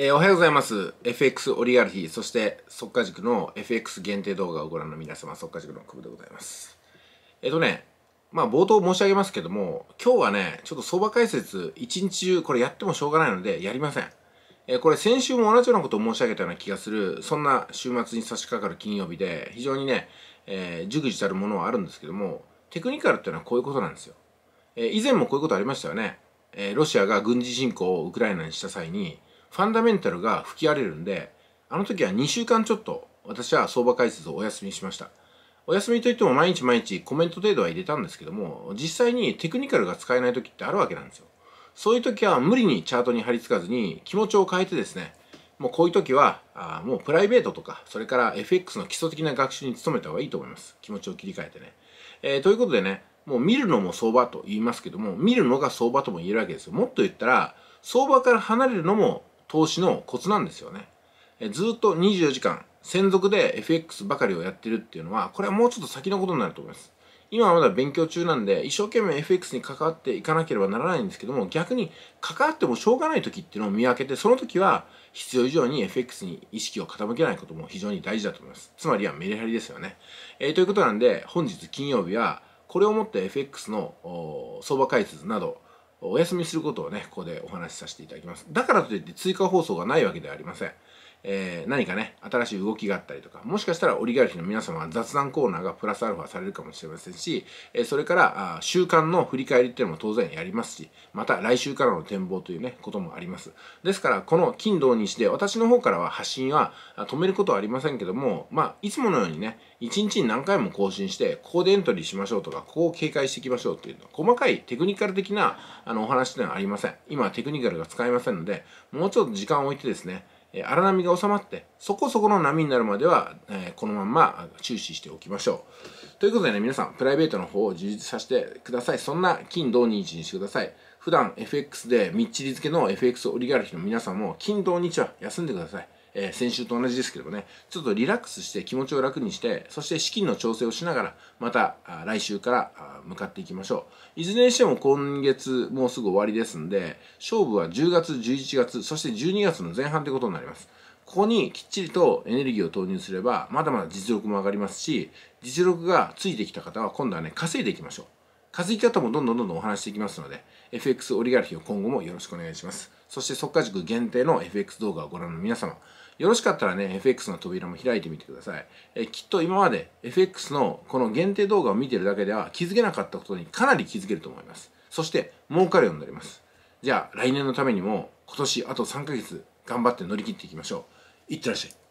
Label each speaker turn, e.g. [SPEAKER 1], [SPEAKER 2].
[SPEAKER 1] えー、おはようございます。FX オリガルヒー、そして速稼塾の FX 限定動画をご覧の皆様、速稼塾の久保でございます。えっ、ー、とね、まあ冒頭申し上げますけども、今日はね、ちょっと相場解説一日中これやってもしょうがないのでやりません。えー、これ先週も同じようなことを申し上げたような気がする、そんな週末に差し掛かる金曜日で、非常にね、えー、熟じたるものはあるんですけども、テクニカルっていうのはこういうことなんですよ。え以前もこういうことありましたよね。えロシアが軍事侵攻をウクライナにした際に、ファンダメンタルが吹き荒れるんで、あの時は2週間ちょっと私は相場解説をお休みしました。お休みといっても毎日毎日コメント程度は入れたんですけども、実際にテクニカルが使えない時ってあるわけなんですよ。そういう時は無理にチャートに張り付かずに気持ちを変えてですね、もうこういう時は、あもうプライベートとか、それから FX の基礎的な学習に努めた方がいいと思います。気持ちを切り替えてね。えー、ということでね、もう見るのも相場と言いますけども、見るのが相場とも言えるわけですよ。もっと言ったら、相場から離れるのも投資のコツなんですよね。えずっと24時間専属で FX ばかりをやってるっていうのは、これはもうちょっと先のことになると思います。今はまだ勉強中なんで、一生懸命 FX に関わっていかなければならないんですけども、逆に関わってもしょうがない時っていうのを見分けて、その時は必要以上に FX に意識を傾けないことも非常に大事だと思います。つまりはメリハリですよね。えー、ということなんで、本日金曜日は、これをもって FX の相場解説など、お休みすることをねここでお話しさせていただきますだからといって追加放送がないわけではありませんえー、何かね、新しい動きがあったりとか、もしかしたらオリガルヒの皆様は雑談コーナーがプラスアルファされるかもしれませんし、えー、それからあ週間の振り返りっていうのも当然やりますし、また来週からの展望というね、こともあります。ですから、この金土日で私の方からは発信は止めることはありませんけども、まあ、いつものようにね、1日に何回も更新して、ここでエントリーしましょうとか、ここを警戒していきましょうっていうの細かいテクニカル的なあのお話っていうのはありません。今はテクニカルが使えませんので、もうちょっと時間を置いてですね、荒波が収まってそこそこの波になるまでは、えー、このまんま注視しておきましょうということでね皆さんプライベートの方を充実させてくださいそんな金土日にしてください普段 FX でみっちり付けの FX オリガルヒの皆さんも金土日は休んでくださいえー、先週と同じですけどもね、ちょっとリラックスして気持ちを楽にして、そして資金の調整をしながら、また来週から向かっていきましょういずれにしても今月もうすぐ終わりですんで勝負は10月11月そして12月の前半ということになりますここにきっちりとエネルギーを投入すればまだまだ実力も上がりますし実力がついてきた方は今度はね稼いでいきましょう稼ぎ方もどんどんどんどんお話していきますので、FX オリガルヒを今後もよろしくお願いします。そして速稼塾限定の FX 動画をご覧の皆様、よろしかったらね、FX の扉も開いてみてください。えきっと今まで FX のこの限定動画を見てるだけでは気づけなかったことにかなり気づけると思います。そして、儲かるようになります。じゃあ、来年のためにも今年あと3ヶ月頑張って乗り切っていきましょう。いってらっしゃい。